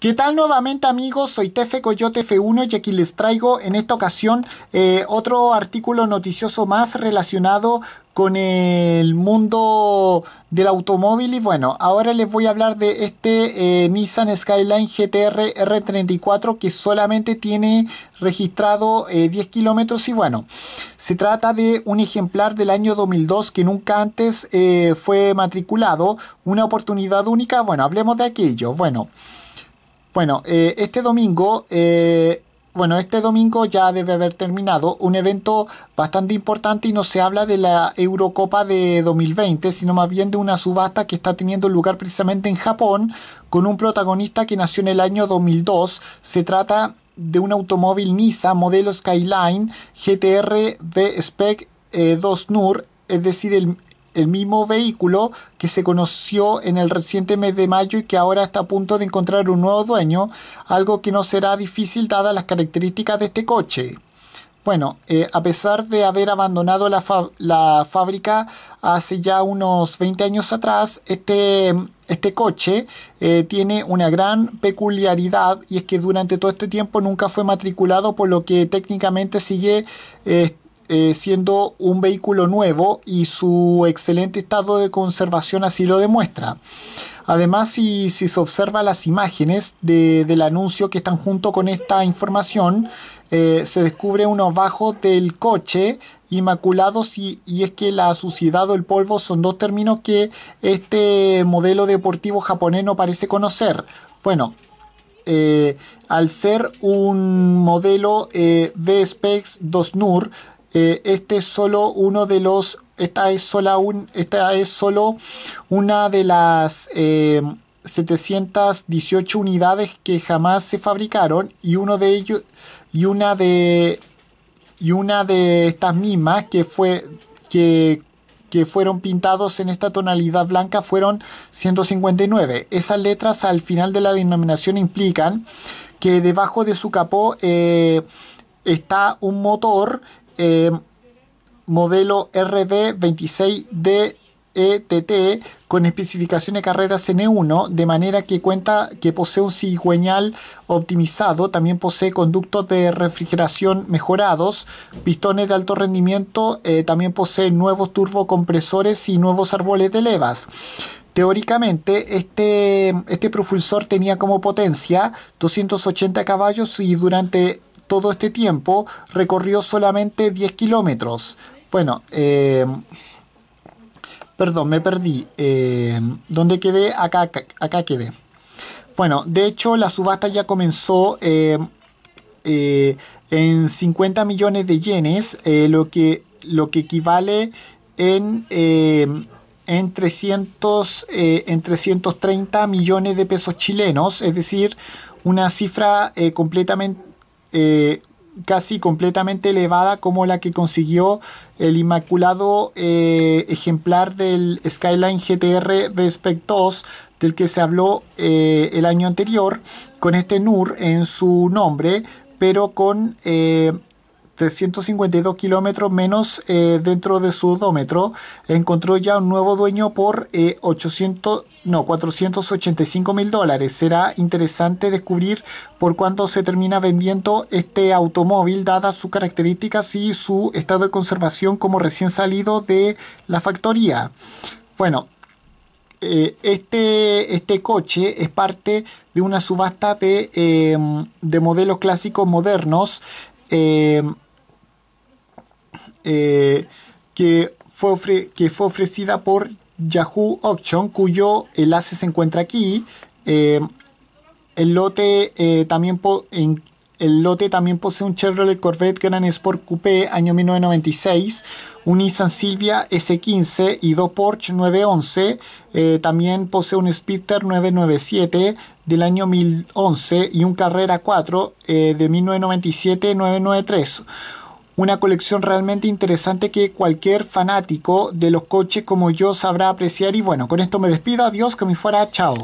¿Qué tal nuevamente amigos? Soy Tefe Coyote F1 y aquí les traigo en esta ocasión eh, otro artículo noticioso más relacionado con el mundo del automóvil y bueno, ahora les voy a hablar de este eh, Nissan Skyline GTR R34 que solamente tiene registrado 10 eh, kilómetros y bueno, se trata de un ejemplar del año 2002 que nunca antes fue matriculado, una oportunidad única, bueno, hablemos de aquello, bueno. Bueno, eh, este domingo, eh, bueno, este domingo ya debe haber terminado un evento bastante importante y no se habla de la Eurocopa de 2020, sino más bien de una subasta que está teniendo lugar precisamente en Japón con un protagonista que nació en el año 2002. Se trata de un automóvil Nissan modelo Skyline GTR V-Spec 2 eh, NUR, es decir, el, el mismo vehículo que se conoció en el reciente mes de mayo y que ahora está a punto de encontrar un nuevo dueño, algo que no será difícil dadas las características de este coche. Bueno, eh, a pesar de haber abandonado la, fábrica hace ya unos 20 años atrás, este, este coche eh, tiene una gran peculiaridad y es que durante todo este tiempo nunca fue matriculado, por lo que técnicamente sigue eh, eh, siendo un vehículo nuevo y su excelente estado de conservación así lo demuestra. Además, si, se observa las imágenes del anuncio que están junto con esta información, eh, se descubre unos bajos del coche inmaculados y, es que la suciedad o el polvo son dos términos que este modelo deportivo japonés no parece conocer. Bueno, eh, al ser un modelo eh, V-Specs 2 NUR, eh, este es solo uno de los, esta es, solo una de las 718 eh, unidades que jamás se fabricaron y uno de ellos y una de y una de estas mismas que fue que fueron pintados en esta tonalidad blanca fueron 159. Esas letras al final de la denominación implican que debajo de su capó eh, está un motor eh, modelo RB26DETT e con especificaciones de carrera 1 de manera que cuenta que posee un cigüeñal optimizado, también posee conductos de refrigeración mejorados, pistones de alto rendimiento, eh, también posee nuevos turbocompresores y nuevos árboles de levas. Teóricamente, este, este propulsor tenía como potencia 280 caballos y durante todo este tiempo recorrió solamente 10 kilómetros. Bueno, eh, perdón, me perdí. Eh, ¿Dónde quedé? Acá, acá, quedé. Bueno, de hecho la subasta ya comenzó eh, en 50 millones de yenes, lo, que, lo que equivale en, en, 300, en 330 millones de pesos chilenos, es decir, una cifra completamente eh, casi completamente elevada como la que consiguió el inmaculado eh, ejemplar del Skyline GTR 2 del que se habló eh, el año anterior con este NUR en su nombre pero con 352 kilómetros menos eh, dentro de su odómetro, encontró ya un nuevo dueño por 800, eh, no, 485 mil dólares. Será interesante descubrir por cuánto se termina vendiendo este automóvil, dadas sus características y su estado de conservación como recién salido de la factoría. Bueno, eh, este, este coche es parte de una subasta de, de modelos clásicos modernos. Eh, eh, que, fue que fue ofrecida por Yahoo Auction, cuyo enlace se encuentra aquí. Eh, el, lote, eh, también el lote también posee un Chevrolet Corvette Grand Sport Coupé año 1996, un Nissan Silvia S15 y dos Porsche 911. también posee un Speedster 997 del año 2011 y un Carrera 4 de 1997-993. Una colección realmente interesante que cualquier fanático de los coches como yo sabrá apreciar. Y bueno, con esto me despido. Adiós, que me fuera. Chao.